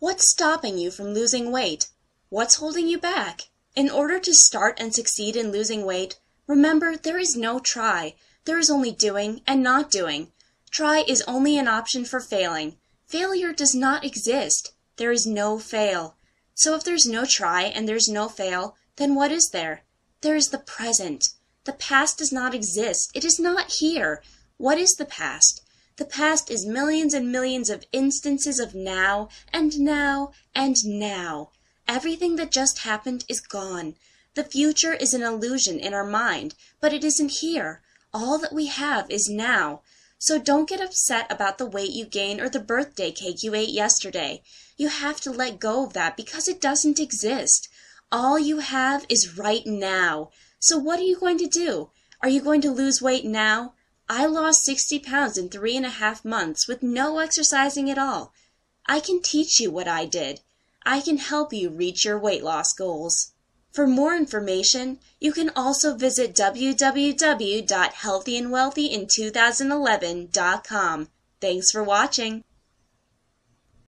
What's stopping you from losing weight? What's holding you back? In order to start and succeed in losing weight, remember there is no try, there is only doing and not doing. Try is only an option for failing. Failure does not exist. There is no fail. So if there's no try and there's no fail, then what is there? There is the present. The past does not exist. It is not here. What is the past? The past is millions and millions of instances of now, and now, and now. Everything that just happened is gone. The future is an illusion in our mind, but it isn't here. All that we have is now. So don't get upset about the weight you gained or the birthday cake you ate yesterday. You have to let go of that because it doesn't exist. All you have is right now. So what are you going to do? Are you going to lose weight now? I lost sixty pounds in three and a half months, with no exercising at all. I can teach you what I did. I can help you reach your weight loss goals. For more information, you can also visit www.healthyandwealthyin2011.com. Thanks for watching.